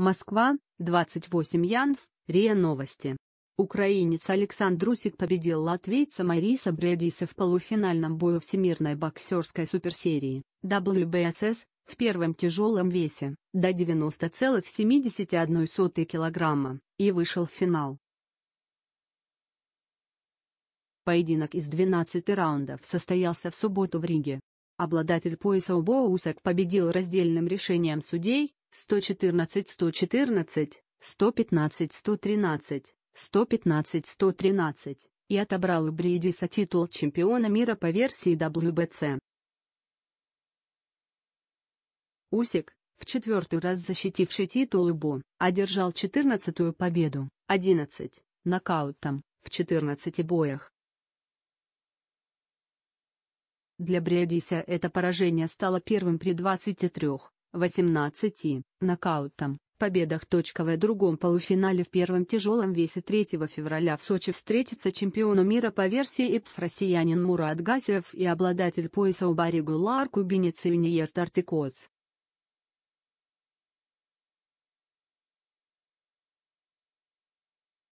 Москва, 28 Янв, РИА Новости. Украинец Александр Усик победил латвийца Мариса Бредиса в полуфинальном бою Всемирной боксерской суперсерии WBSS в первом тяжелом весе до 90,71 килограмма и вышел в финал. Поединок из 12 раундов состоялся в субботу в Риге. Обладатель пояса Убо победил раздельным решением судей 114, 114, 115, 113, 115, 113 и отобрал у Бридиса титул чемпиона мира по версии WBC. Усик, в четвертый раз защитивший титул УБО, одержал 14-ю победу, 11, нокаутом, в 14 боях. Для Бриадиса это поражение стало первым при 23 18 нокаутом, победах. В другом полуфинале в первом тяжелом весе 3 февраля в Сочи встретятся чемпиону мира по версии ИПФ россиянин Мурат Гасев и обладатель пояса Убари Гулар кубинец Юниер Тартикоц.